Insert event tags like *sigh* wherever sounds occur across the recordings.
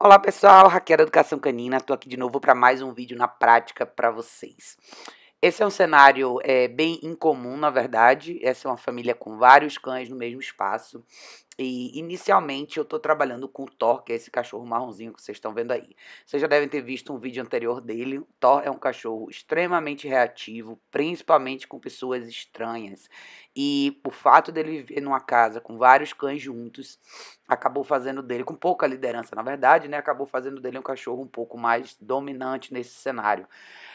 Olá pessoal, Raquel da Educação Canina, estou aqui de novo para mais um vídeo na prática para vocês. Esse é um cenário é, bem incomum, na verdade. Essa é uma família com vários cães no mesmo espaço. E inicialmente eu estou trabalhando com o Thor, que é esse cachorro marronzinho que vocês estão vendo aí. Vocês já devem ter visto um vídeo anterior dele. O Thor é um cachorro extremamente reativo, principalmente com pessoas estranhas. E o fato dele viver numa casa com vários cães juntos acabou fazendo dele, com pouca liderança na verdade, né? Acabou fazendo dele um cachorro um pouco mais dominante nesse cenário.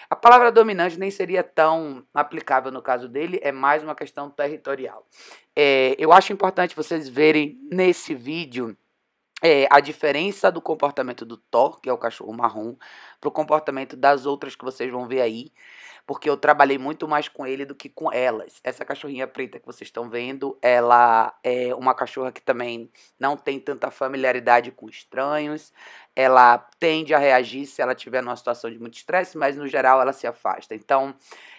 A palavra dominante nem seria tão aplicável no caso dele, é mais uma questão territorial. É, eu acho importante vocês verem nesse vídeo é, a diferença do comportamento do Thor, que é o cachorro marrom, para o comportamento das outras que vocês vão ver aí, porque eu trabalhei muito mais com ele do que com elas. Essa cachorrinha preta que vocês estão vendo, ela é uma cachorra que também não tem tanta familiaridade com estranhos, ela tende a reagir se ela tiver numa situação de muito estresse, mas no geral ela se afasta. Então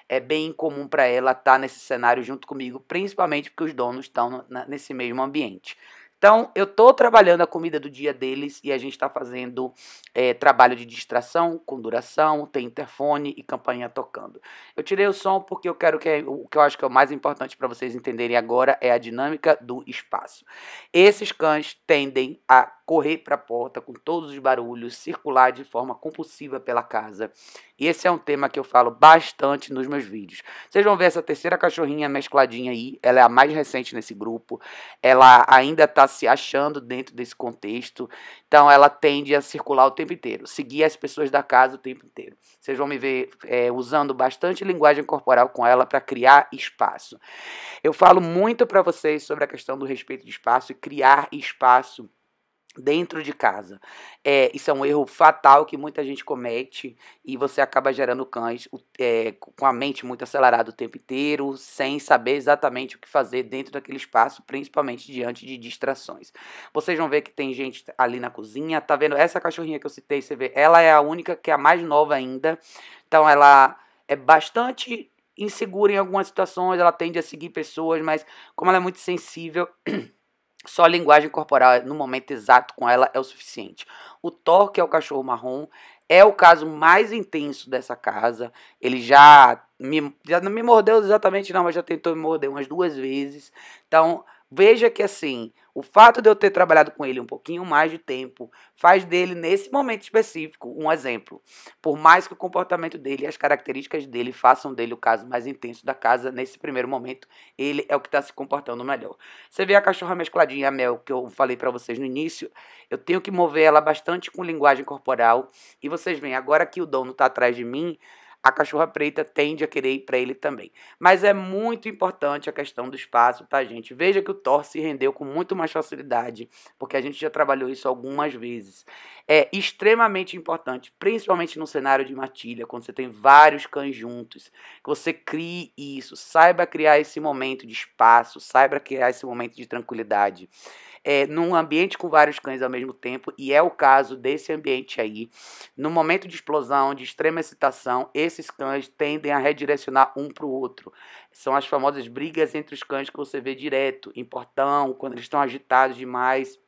é bem comum para ela estar tá nesse cenário junto comigo, principalmente porque os donos estão nesse mesmo ambiente. Então, eu estou trabalhando a comida do dia deles e a gente está fazendo é, trabalho de distração, com duração, tem interfone e campainha tocando. Eu tirei o som porque eu quero que é, o que eu acho que é o mais importante para vocês entenderem agora é a dinâmica do espaço. Esses cães tendem a correr para a porta com todos os barulhos, circular de forma compulsiva pela casa e esse é um tema que eu falo bastante nos meus vídeos. Vocês vão ver essa terceira cachorrinha mescladinha aí, ela é a mais recente nesse grupo, ela ainda está se achando dentro desse contexto, então ela tende a circular o tempo inteiro, seguir as pessoas da casa o tempo inteiro. Vocês vão me ver é, usando bastante linguagem corporal com ela para criar espaço. Eu falo muito para vocês sobre a questão do respeito de espaço e criar espaço dentro de casa. É, isso é um erro fatal que muita gente comete e você acaba gerando cães é, com a mente muito acelerada o tempo inteiro, sem saber exatamente o que fazer dentro daquele espaço, principalmente diante de distrações. Vocês vão ver que tem gente ali na cozinha, tá vendo? Essa cachorrinha que eu citei, você vê, ela é a única que é a mais nova ainda, então ela é bastante insegura em algumas situações, ela tende a seguir pessoas, mas como ela é muito sensível... *clears throat* Só a linguagem corporal é, no momento exato com ela é o suficiente. O Thor, que é o cachorro marrom, é o caso mais intenso dessa casa. Ele já me, já não me mordeu exatamente, não, mas já tentou me morder umas duas vezes. Então, Veja que assim, o fato de eu ter trabalhado com ele um pouquinho mais de tempo faz dele, nesse momento específico, um exemplo. Por mais que o comportamento dele e as características dele façam dele o caso mais intenso da casa, nesse primeiro momento, ele é o que está se comportando melhor. Você vê a cachorra mescladinha, a Mel, que eu falei para vocês no início, eu tenho que mover ela bastante com linguagem corporal. E vocês veem, agora que o dono está atrás de mim, a cachorra preta tende a querer ir para ele também. Mas é muito importante a questão do espaço, tá, gente? Veja que o Thor se rendeu com muito mais facilidade, porque a gente já trabalhou isso algumas vezes. É extremamente importante, principalmente no cenário de matilha, quando você tem vários cães juntos, que você crie isso, saiba criar esse momento de espaço, saiba criar esse momento de tranquilidade é, num ambiente com vários cães ao mesmo tempo, e é o caso desse ambiente aí. No momento de explosão, de extrema excitação, esses cães tendem a redirecionar um para o outro. São as famosas brigas entre os cães que você vê direto, em portão, quando eles estão agitados demais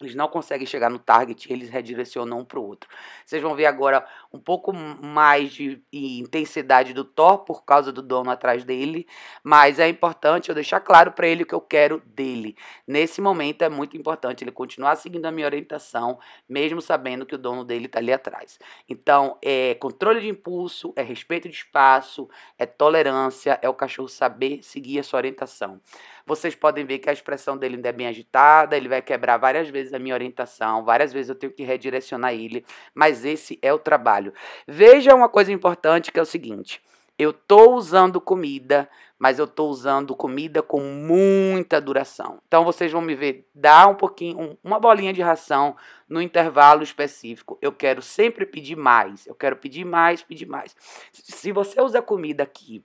eles não conseguem chegar no target, eles redirecionam um para o outro. Vocês vão ver agora um pouco mais de intensidade do Thor por causa do dono atrás dele, mas é importante eu deixar claro para ele o que eu quero dele. Nesse momento é muito importante ele continuar seguindo a minha orientação, mesmo sabendo que o dono dele está ali atrás. Então, é controle de impulso, é respeito de espaço, é tolerância, é o cachorro saber seguir a sua orientação. Vocês podem ver que a expressão dele ainda é bem agitada, ele vai quebrar várias vezes vezes a minha orientação, várias vezes eu tenho que redirecionar ele, mas esse é o trabalho. Veja uma coisa importante que é o seguinte: eu estou usando comida, mas eu estou usando comida com muita duração. Então vocês vão me ver dar um pouquinho, uma bolinha de ração no intervalo específico. Eu quero sempre pedir mais, eu quero pedir mais, pedir mais. Se você usa comida aqui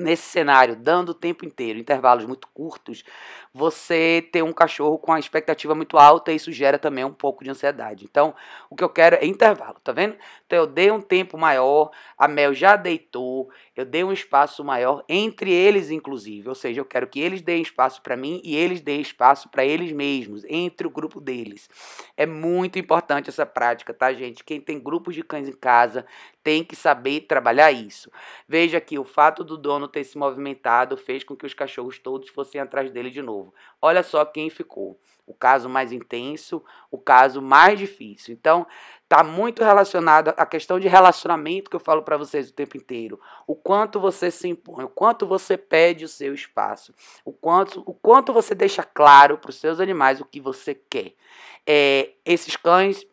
nesse cenário, dando o tempo inteiro, intervalos muito curtos, você ter um cachorro com a expectativa muito alta, isso gera também um pouco de ansiedade. Então, o que eu quero é intervalo, tá vendo? Então, eu dei um tempo maior, a Mel já deitou, eu dei um espaço maior entre eles, inclusive. Ou seja, eu quero que eles deem espaço para mim e eles deem espaço para eles mesmos, entre o grupo deles. É muito importante essa prática, tá, gente? Quem tem grupos de cães em casa, tem que saber trabalhar isso. Veja que o fato do dono ter se movimentado fez com que os cachorros todos fossem atrás dele de novo. Olha só quem ficou. O caso mais intenso, o caso mais difícil. Então, tá muito relacionado à questão de relacionamento que eu falo para vocês o tempo inteiro. O quanto você se impõe, o quanto você pede o seu espaço, o quanto, o quanto você deixa claro para os seus animais o que você quer. É, esses cães,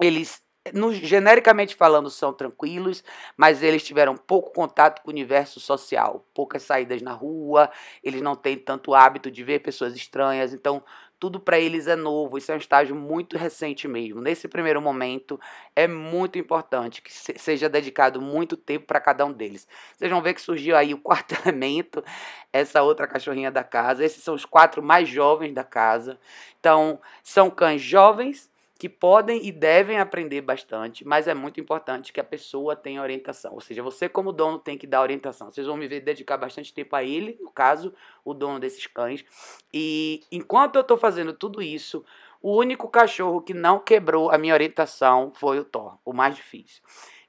eles no, genericamente falando, são tranquilos, mas eles tiveram pouco contato com o universo social, poucas saídas na rua, eles não têm tanto hábito de ver pessoas estranhas, então tudo para eles é novo, isso é um estágio muito recente mesmo. Nesse primeiro momento, é muito importante que seja dedicado muito tempo para cada um deles. Vocês vão ver que surgiu aí o quarto *laughs* elemento, essa outra cachorrinha da casa. Esses são os quatro mais jovens da casa. Então, são cães jovens que podem e devem aprender bastante, mas é muito importante que a pessoa tenha orientação. Ou seja, você como dono tem que dar orientação. Vocês vão me ver dedicar bastante tempo a ele, no caso, o dono desses cães. E enquanto eu estou fazendo tudo isso, o único cachorro que não quebrou a minha orientação foi o Thor, o mais difícil.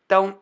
Então,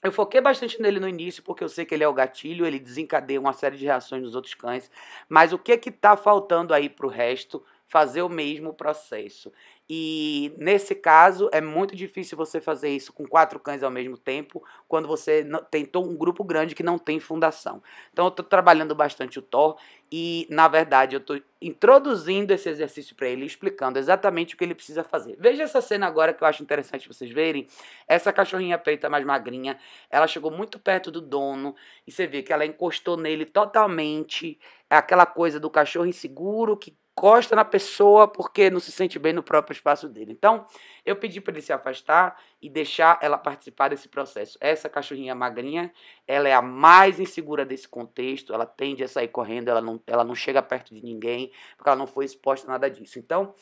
eu foquei bastante nele no início, porque eu sei que ele é o gatilho, ele desencadeia uma série de reações nos outros cães. Mas o que é que tá faltando aí para o resto? Fazer o mesmo processo. E nesse caso, é muito difícil você fazer isso com quatro cães ao mesmo tempo, quando você tem um grupo grande que não tem fundação. Então, eu estou trabalhando bastante o Thor e, na verdade, eu estou introduzindo esse exercício para ele, explicando exatamente o que ele precisa fazer. Veja essa cena agora que eu acho interessante vocês verem. Essa cachorrinha preta mais magrinha, ela chegou muito perto do dono e você vê que ela encostou nele totalmente. É aquela coisa do cachorro inseguro que encosta na pessoa porque não se sente bem no próprio espaço dele. Então, eu pedi para ele se afastar e deixar ela participar desse processo. Essa cachorrinha magrinha, ela é a mais insegura desse contexto, ela tende a sair correndo, ela não, ela não chega perto de ninguém, porque ela não foi exposta a nada disso. Então,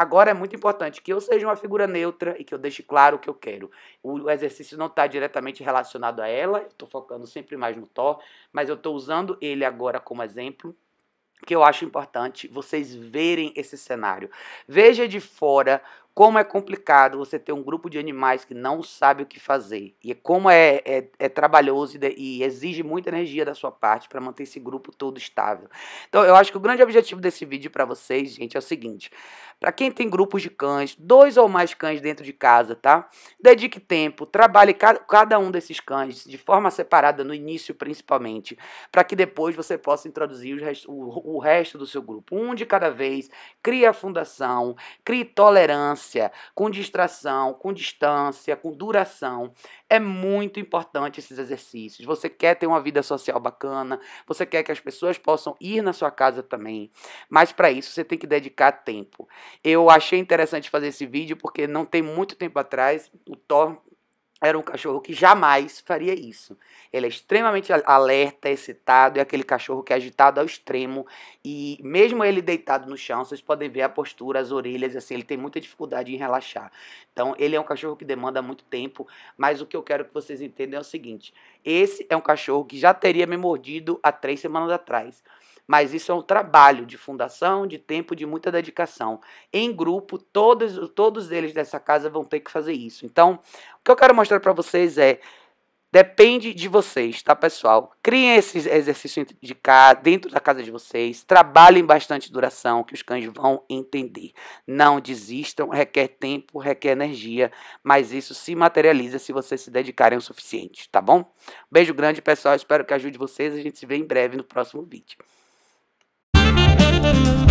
Agora é muito importante que eu seja uma figura neutra e que eu deixe claro o que eu quero. O exercício não está diretamente relacionado a ela, estou focando sempre mais no Thor, mas eu estou usando ele agora como exemplo que eu acho importante vocês verem esse cenário. Veja de fora como é complicado você ter um grupo de animais que não sabe o que fazer. E como é, é, é trabalhoso e, e exige muita energia da sua parte para manter esse grupo todo estável. Então, eu acho que o grande objetivo desse vídeo para vocês, gente, é o seguinte. Para quem tem grupos de cães, dois ou mais cães dentro de casa, tá? Dedique tempo, trabalhe cada um desses cães de forma separada no início, principalmente, para que depois você possa introduzir o, o resto do seu grupo. Um de cada vez, crie a fundação, crie tolerância, frequência, com distração, com distância, com duração. É muito importante esses exercícios. Você quer ter uma vida social bacana, você quer que as pessoas possam ir na sua casa também, mas para isso você tem que dedicar tempo. Eu achei interessante fazer esse vídeo porque não tem muito tempo atrás o Thor era um cachorro que jamais faria isso. Ele é extremamente alerta, excitado, é aquele cachorro que é agitado ao extremo. E mesmo ele deitado no chão, vocês podem ver a postura, as orelhas, assim, ele tem muita dificuldade em relaxar. Então, ele é um cachorro que demanda muito tempo, mas o que eu quero que vocês entendam é o seguinte: esse é um cachorro que já teria me mordido há três semanas atrás. Mas isso é um trabalho de fundação, de tempo, de muita dedicação. Em grupo, todos, todos eles dessa casa vão ter que fazer isso. Então, o que eu quero mostrar para vocês é. Depende de vocês, tá, pessoal? Criem esse exercício de cá, dentro da casa de vocês. Trabalhem bastante duração, que os cães vão entender. Não desistam, requer tempo, requer energia, mas isso se materializa se vocês se dedicarem o suficiente, tá bom? Beijo grande, pessoal. Espero que ajude vocês. A gente se vê em breve no próximo vídeo. you